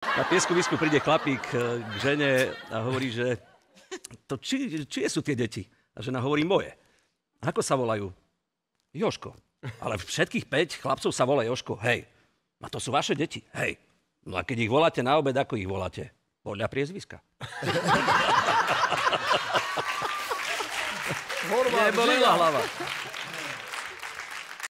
Na pieskovisku príde chlapík eh, k žene a hovorí, že to či, čie sú tie deti? A žena hovorí moje. Ako sa volajú? Joško. Ale všetkých 5 chlapcov sa volá Joško. Hej. A to sú vaše deti. Hej. No a keď ich voláte na obed, ako ich voláte? Podľa priezviska. Horvá, Nebolila hlava.